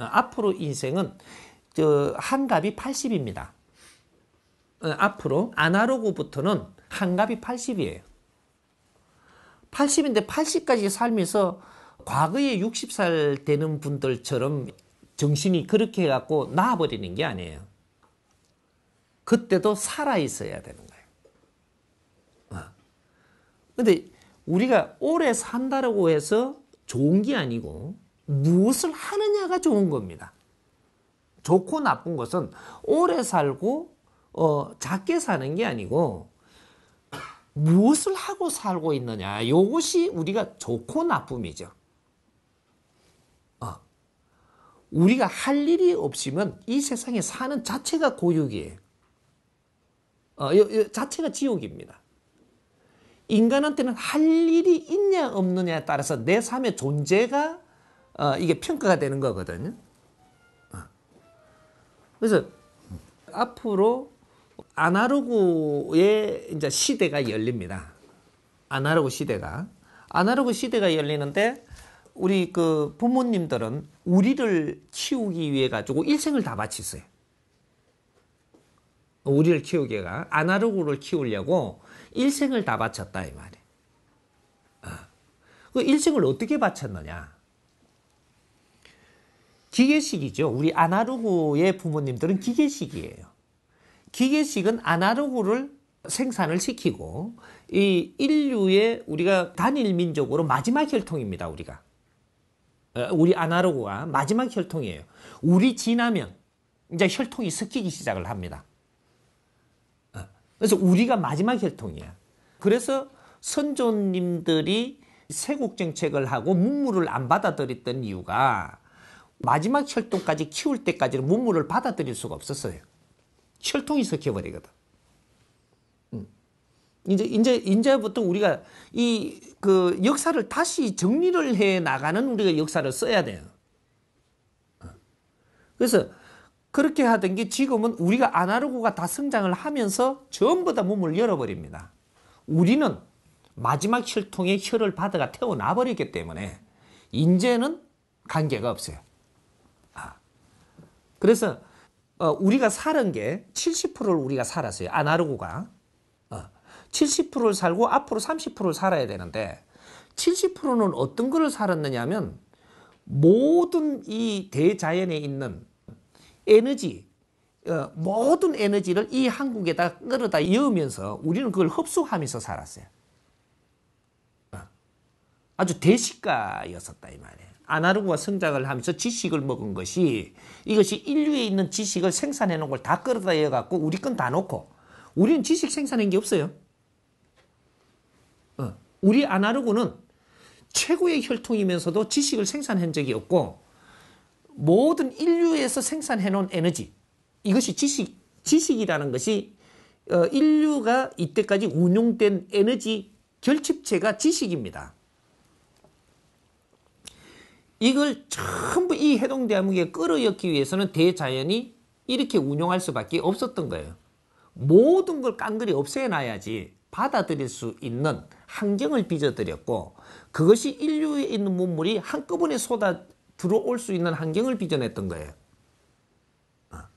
어, 앞으로 인생은 저 한갑이 80입니다. 어, 앞으로 아날로그부터는 한갑이 80이에요. 80인데 80까지 살면서 과거에 60살 되는 분들처럼 정신이 그렇게 해갖고 나아버리는 게 아니에요. 그때도 살아있어야 되는 거예요. 그런데 어. 우리가 오래 산다라고 해서 좋은 게 아니고 무엇을 하느냐가 좋은 겁니다. 좋고 나쁜 것은 오래 살고 어, 작게 사는 게 아니고 무엇을 하고 살고 있느냐. 요것이 우리가 좋고 나쁨이죠. 어. 우리가 할 일이 없으면 이 세상에 사는 자체가 고육이에요. 어, 요, 요 자체가 지옥입니다. 인간한테는 할 일이 있냐 없느냐에 따라서 내 삶의 존재가 어, 이게 평가가 되는 거거든요. 어. 그래서 앞으로 아날로그의 이제 시대가 열립니다. 아날로그 시대가 아날로그 시대가 열리는데 우리 그 부모님들은 우리를 키우기 위해 가지고 일생을 다 바치세요. 우리를 키우기가 아날로그를 키우려고 일생을 다 바쳤다 이 말이에요. 어. 그 일생을 어떻게 바쳤느냐? 기계식이죠. 우리 아나르그의 부모님들은 기계식이에요. 기계식은 아나르그를 생산을 시키고 이 인류의 우리가 단일 민족으로 마지막 혈통입니다. 우리가 우리 아나르그가 마지막 혈통이에요. 우리 지나면 이제 혈통이 섞이기 시작을 합니다. 그래서 우리가 마지막 혈통이야. 그래서 선조님들이 세국 정책을 하고 문물을 안 받아들였던 이유가 마지막 혈통까지 키울 때까지는 문물을 받아들일 수가 없었어요. 혈통이 섞여버리거든. 음. 이제 이제 이제부터 우리가 이 그 역사를 다시 정리를 해 나가는 우리가 역사를 써야 돼요. 어. 그래서 그렇게 하던 게 지금은 우리가 아나로그가 다 성장을 하면서 전부 다 몸을 열어버립니다. 우리는 마지막 혈통의 혀를 받아가 태어나버렸기 때문에 이제는 관계가 없어요. 그래서 어, 우리가 사는 게 70%를 우리가 살았어요. 아나로그가. 어, 70%를 살고 앞으로 30%를 살아야 되는데 70%는 어떤 거를 살았느냐 하면 모든 이 대자연에 있는 에너지, 어, 모든 에너지를 이 한국에다 끌어다 이으면서 우리는 그걸 흡수하면서 살았어요. 어, 아주 대식가였었다 이 말이에요. 아나르고가 성장을 하면서 지식을 먹은 것이 이것이 인류에 있는 지식을 생산해 놓은 걸 다 끌어다 해 갖고 우리 건 다 놓고 우리는 지식 생산한 게 없어요. 어. 우리 아나르고는 최고의 혈통이면서도 지식을 생산한 적이 없고 모든 인류에서 생산해 놓은 에너지 이것이 지식 지식이라는 것이 어, 인류가 이때까지 운용된 에너지 결집체가 지식입니다. 이걸 전부 이 해동 대한민국에 끌어엮기 위해서는 대자연이 이렇게 운용할 수밖에 없었던 거예요. 모든 걸 깡그리 없애놔야지 받아들일 수 있는 환경을 빚어드렸고 그것이 인류에 있는 문물이 한꺼번에 쏟아 들어올 수 있는 환경을 빚어냈던 거예요.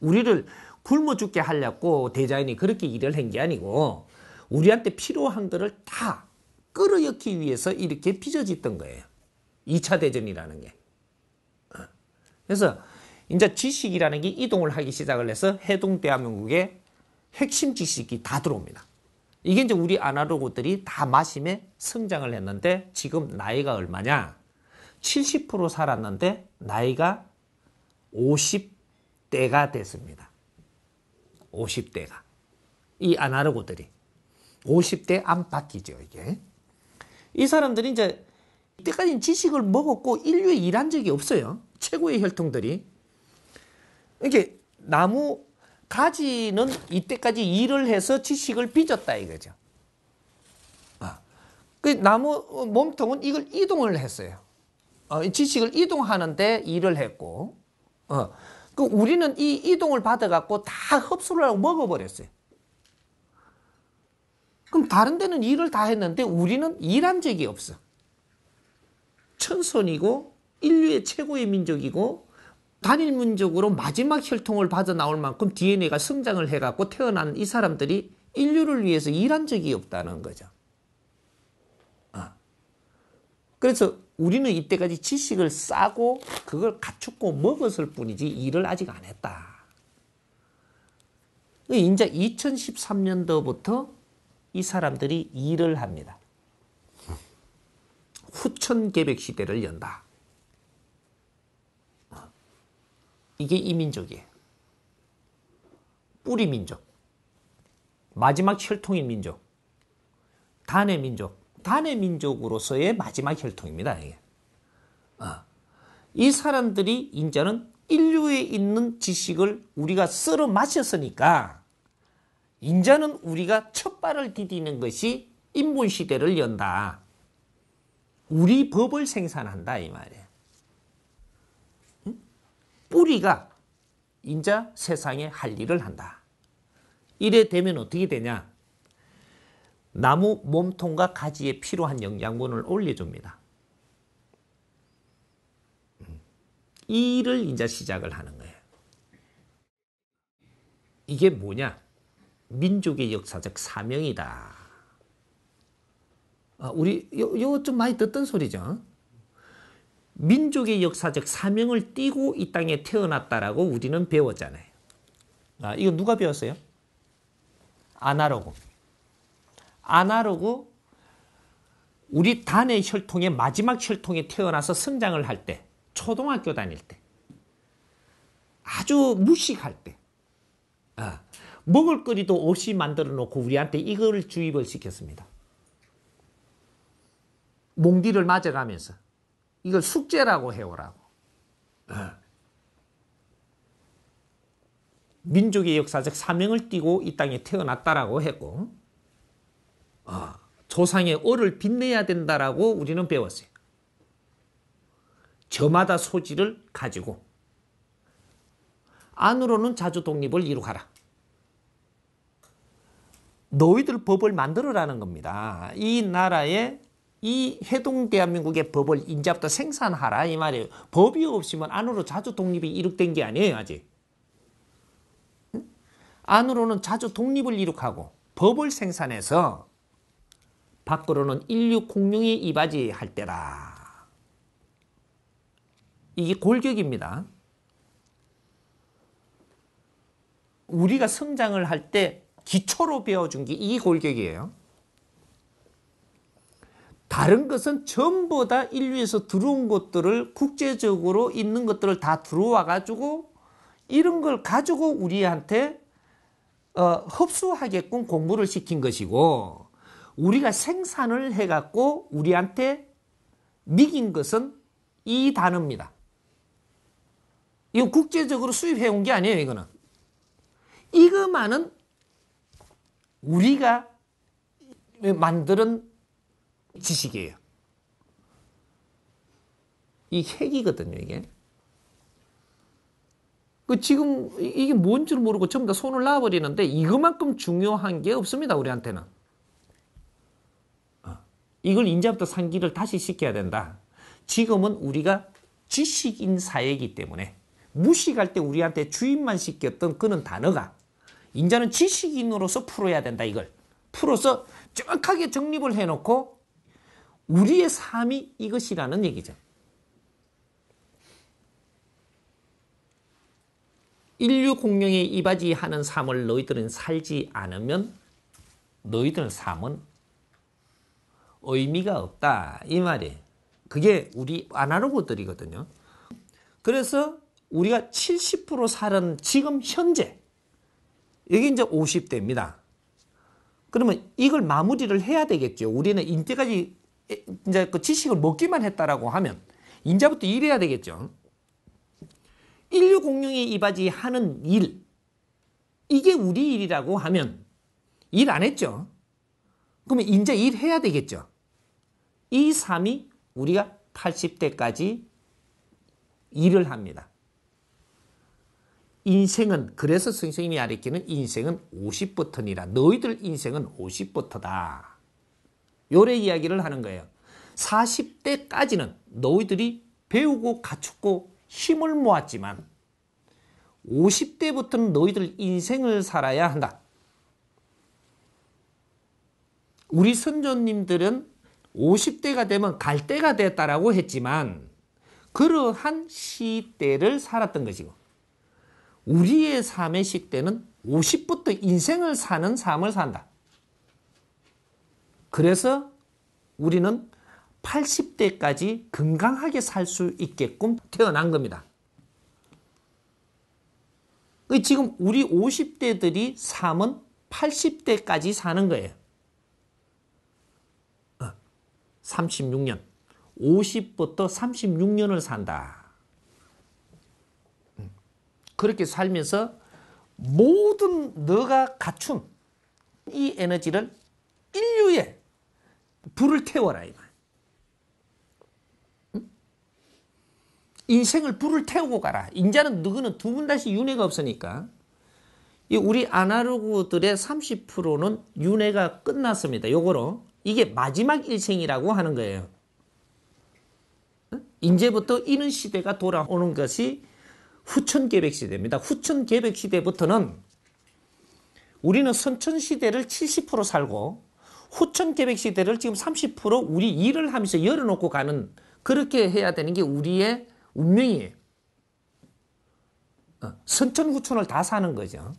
우리를 굶어 죽게 하려고 대자연이 그렇게 일을 한 게 아니고 우리한테 필요한 것을 다끌어엮기 위해서 이렇게 빚어짓던 거예요. 2차 대전이라는 게. 어. 그래서 이제 지식이라는 게 이동을 하기 시작을 해서 해동 대한민국의 핵심 지식이 다 들어옵니다. 이게 이제 우리 아날로그들이 다 마심에 성장을 했는데 지금 나이가 얼마냐? 70% 살았는데 나이가 50대가 됐습니다. 50대가. 이 아날로그들이. 50대 안팎이죠 이게. 이 사람들이 이제 이때까지는 지식을 먹었고 인류에 일한 적이 없어요. 최고의 혈통들이. 이게 렇 나무 가지는 이때까지 일을 해서 지식을 빚었다 이거죠. 아, 그 나무 몸통은 이걸 이동을 했어요. 어, 지식을 이동하는데 일을 했고, 어, 그 우리는 이 이동을 받아갖고 다 흡수를 하고 먹어버렸어요. 그럼 다른 데는 일을 다 했는데 우리는 일한 적이 없어. 천손이고 인류의 최고의 민족이고 단일 민족으로 마지막 혈통을 받아 나올 만큼 DNA가 성장을 해갖고 태어난 이 사람들이 인류를 위해서 일한 적이 없다는 거죠. 아. 그래서 우리는 이때까지 지식을 싸고 그걸 갖추고 먹었을 뿐이지 일을 아직 안 했다. 이제 2013년도부터 이 사람들이 일을 합니다. 후천개백 시대를 연다. 어. 이게 이 민족이에요. 뿌리 민족, 마지막 혈통인 민족, 단의 민족, 단의 민족으로서의 마지막 혈통입니다. 이게. 어. 이 사람들이 이제는 인류에 있는 지식을 우리가 쓸어 마셨으니까 이제는 우리가 첫 발을 디디는 것이 인문시대를 연다. 우리 법을 생산한다 이 말이에요. 뿌리가 인자 세상에 할 일을 한다. 이래 되면 어떻게 되냐? 나무 몸통과 가지에 필요한 영양분을 올려줍니다. 이 일을 이제 시작을 하는 거예요. 이게 뭐냐? 민족의 역사적 사명이다. 아, 우리 요, 요 좀 많이 듣던 소리죠. 민족의 역사적 사명을 띠고 이 땅에 태어났다라고 우리는 배웠잖아요. 아, 이거 누가 배웠어요? 아나로그. 아나로그 우리 단의 혈통의 마지막 혈통에 태어나서 성장을 할 때, 초등학교 다닐 때, 아주 무식할 때, 아, 먹을 거리도 없이 만들어 놓고 우리한테 이걸 주입을 시켰습니다. 몽디를 맞아가면서 이걸 숙제라고 해오라고. 네. 민족의 역사적 사명을 띠고 이 땅에 태어났다라고 했고 아, 조상의 오를 빛내야 된다라고 우리는 배웠어요. 저마다 소지를 가지고 안으로는 자주 독립을 이루가라 너희들 법을 만들어라는 겁니다. 이 나라의 이 해동 대한민국의 법을 인자부터 생산하라 이 말이에요. 법이 없으면 안으로 자주 독립이 이룩된 게 아니에요 아직. 안으로는 자주 독립을 이룩하고 법을 생산해서 밖으로는 인류 공룡에 이바지할 때라. 이게 골격입니다. 우리가 성장을 할 때 기초로 배워준 게 이 골격이에요. 다른 것은 전부 다 인류에서 들어온 것들을 국제적으로 있는 것들을 다 들어와 가지고 이런 걸 가지고 우리한테 어, 흡수하게끔 공부를 시킨 것이고 우리가 생산을 해갖고 우리한테 미긴 것은 이 단어입니다. 이거 국제적으로 수입해온 게 아니에요 이거는. 이거만은 우리가 만드는 지식이에요. 이 핵이거든요, 이게. 그 지금 이게 뭔 줄 모르고 전부 다 손을 놔버리는데 이것만큼 중요한 게 없습니다, 우리한테는. 어. 이걸 인제부터 상기를 다시 시켜야 된다. 지금은 우리가 지식인 사회이기 때문에 무식할 때 우리한테 주인만 시켰던 그런 단어가 인자는 지식인으로서 풀어야 된다 이걸 풀어서 정확하게 정립을 해놓고 우리의 삶이 이것이라는 얘기죠. 인류 공룡에 이바지하는 삶을 너희들은 살지 않으면 너희들 삶은 의미가 없다 이 말이 그게 우리 아나로그들이거든요. 그래서 우리가 70% 살은 지금 현재 여기 이제 50대입니다. 그러면 이걸 마무리를 해야 되겠죠. 우리는 이때까지 이제 그 지식을 먹기만 했다라고 하면 인자부터 일해야 되겠죠. 1606이 이바지 하는 일 이게 우리 일이라고 하면 일 안 했죠. 그러면 인제 일해야 되겠죠. 이 삶이 우리가 80대까지 일을 합니다. 인생은 그래서 선생님이 아래키는 인생은 50부터니라 너희들 인생은 50부터다. 요래 이야기를 하는 거예요. 40대까지는 너희들이 배우고 갖추고 힘을 모았지만 50대부터는 너희들 인생을 살아야 한다. 우리 선조님들은 50대가 되면 갈 때가 됐다라고 했지만 그러한 시대를 살았던 것이고 우리의 삶의 시대는 50부터 인생을 사는 삶을 산다. 그래서 우리는 80대까지 건강하게 살 수 있게끔 태어난 겁니다. 그 지금 우리 50대들이 삶은 80대까지 사는 거예요. 36년. 50부터 36년을 산다. 음, 그렇게 살면서 모든 너가 갖춘 이 에너지를 인류에 불을 태워라 이말 인생을 불을 태우고 가라. 인자는 누구는 두 분 다시 윤회가 없으니까. 이 우리 아날로그들의 30%는 윤회가 끝났습니다. 요거로 이게 마지막 일생이라고 하는 거예요. 이제부터 이는 시대가 돌아오는 것이 후천계백 시대입니다. 후천계백 시대부터는 우리는 선천시대를 70% 살고 후천 계획 시대를 지금 30% 우리 일을 하면서 열어놓고 가는 그렇게 해야 되는 게 우리의 운명이에요. 어, 선천 후천을 다 사는 거죠.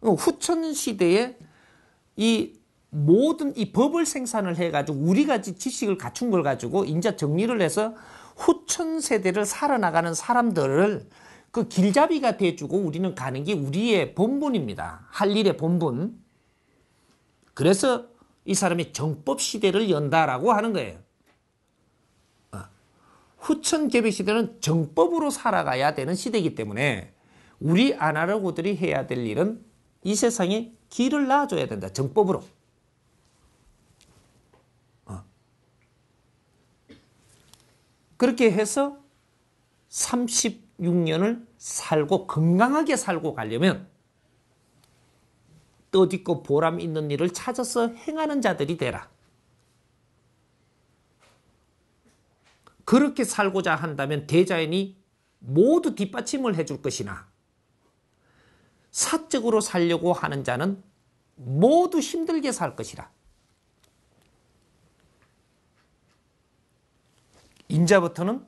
후천 시대에 이 모든 이 법을 생산을 해가지고 우리가 지식을 갖춘 걸 가지고 인자 정리를 해서 후천 세대를 살아나가는 사람들을 그 길잡이가 돼주고 우리는 가는 게 우리의 본분입니다. 할 일의 본분. 그래서 이 사람이 정법 시대를 연다라고 하는 거예요. 어. 후천 개백 시대는 정법으로 살아가야 되는 시대이기 때문에 우리 아날로그들이 해야 될 일은 이 세상에 길을 놔줘야 된다. 정법으로. 어. 그렇게 해서 36년을 살고 건강하게 살고 가려면 뜻있고 보람 있는 일을 찾아서 행하는 자들이 되라. 그렇게 살고자 한다면 대자연이 모두 뒷받침을 해줄 것이나 사적으로 살려고 하는 자는 모두 힘들게 살 것이라. 인자부터는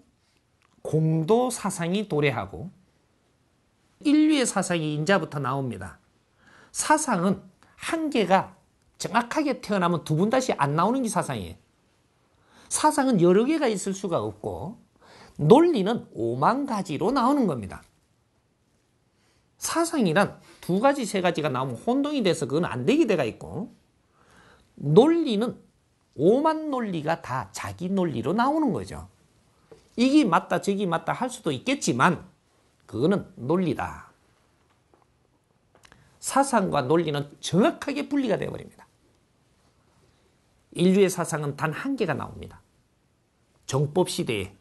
공도 사상이 도래하고 인류의 사상이 인자부터 나옵니다. 사상은 한 개가 정확하게 태어나면 두 번 다시 안 나오는 게 사상이에요. 사상은 여러 개가 있을 수가 없고 논리는 5만 가지로 나오는 겁니다. 사상이란 두 가지, 세 가지가 나오면 혼동이 돼서 그건 안 되게 돼가 있고 논리는 5만 논리가 다 자기 논리로 나오는 거죠. 이게 맞다 저기 맞다 할 수도 있겠지만 그거는 논리다. 사상과 논리는 정확하게 분리가 되어버립니다. 인류의 사상은 단 한 개가 나옵니다. 정법 시대에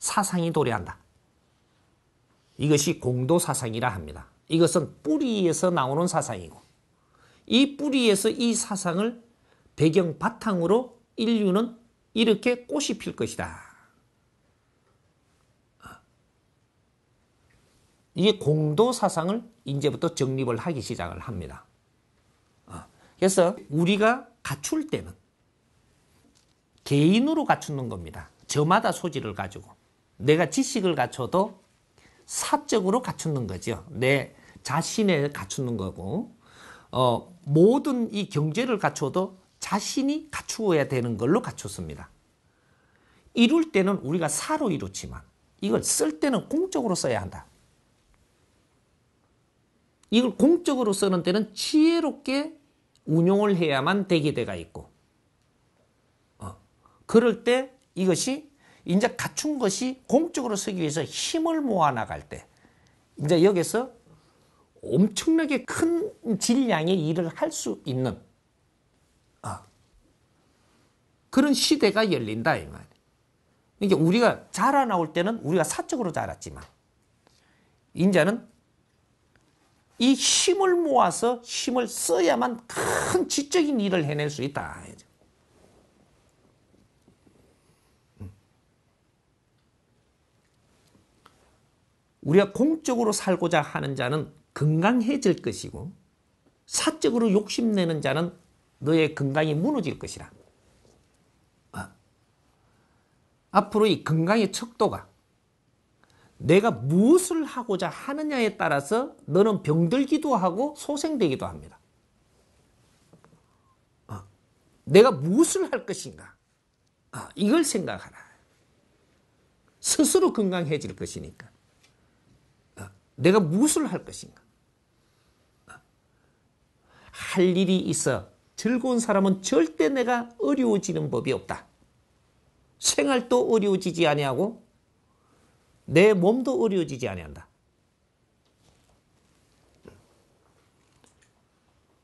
사상이 도래한다. 이것이 공도 사상이라 합니다. 이것은 뿌리에서 나오는 사상이고 이 뿌리에서 이 사상을 배경 바탕으로 인류는 이렇게 꽃이 필 것이다. 이게 공도 사상을 이제부터 정립을 하기 시작을 합니다. 아, 그래서 우리가 갖출 때는 개인으로 갖추는 겁니다. 저마다 소질을 가지고 내가 지식을 갖춰도 사적으로 갖추는 거죠. 내 자신에 갖추는 거고 어, 모든 이 경제를 갖춰도 자신이 갖추어야 되는 걸로 갖췄습니다. 이룰 때는 우리가 사로 이루지만 이걸 쓸 때는 공적으로 써야 한다. 이걸 공적으로 쓰는 데는 지혜롭게 운용을 해야만 대기대가 있고 어. 그럴 때 이것이 이제 갖춘 것이 공적으로 쓰기 위해서 힘을 모아 나갈 때 이제 여기서 엄청나게 큰 질량의 일을 할 수 있는 어. 그런 시대가 열린다 이말이에 그러니까 우리가 자라나올 때는 우리가 사적으로 자랐지만 이제는 이 힘을 모아서 힘을 써야만 큰 지적인 일을 해낼 수 있다. 음. 우리가 공적으로 살고자 하는 자는 건강해질 것이고 사적으로 욕심내는 자는 너의 건강이 무너질 것이라. 아. 앞으로 이 건강의 척도가 내가 무엇을 하고자 하느냐에 따라서 너는 병들기도 하고 소생되기도 합니다. 어. 내가 무엇을 할 것인가? 어. 이걸 생각하라. 스스로 건강해질 것이니까. 어. 내가 무엇을 할 것인가? 어, 할 일이 있어 즐거운 사람은 절대 내가 어려워지는 법이 없다. 생활도 어려워지지 아니하고 내 몸도 어려워지지 아니한다.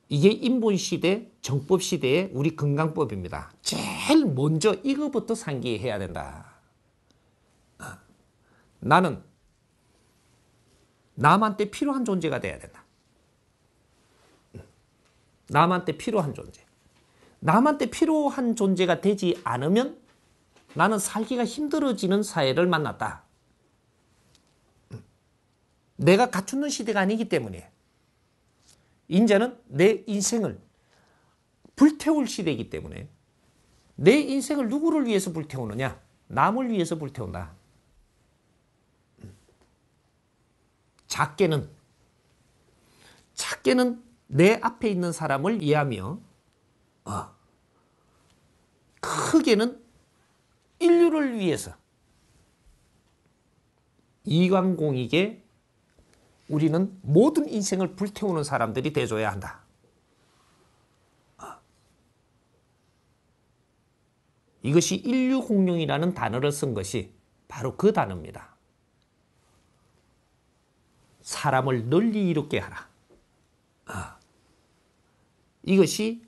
이게 인본시대, 정법시대의 우리 건강법입니다. 제일 먼저 이거부터 상기해야 된다. 어. 나는 남한테 필요한 존재가 돼야 된다. 음. 남한테 필요한 존재. 남한테 필요한 존재가 되지 않으면 나는 살기가 힘들어지는 사회를 만났다. 내가 갖추는 시대가 아니기 때문에 인자는 내 인생을 불태울 시대이기 때문에 내 인생을 누구를 위해서 불태우느냐? 남을 위해서 불태운다. 작게는 작게는 내 앞에 있는 사람을 이해하며 어, 크게는 인류를 위해서 이광공에게 우리는 모든 인생을 불태우는 사람들이 돼줘야 한다. 이것이 인류공룡이라는 단어를 쓴 것이 바로 그 단어입니다. 사람을 널리 이롭게 하라. 아. 이것이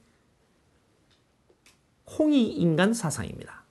홍익인간 사상입니다.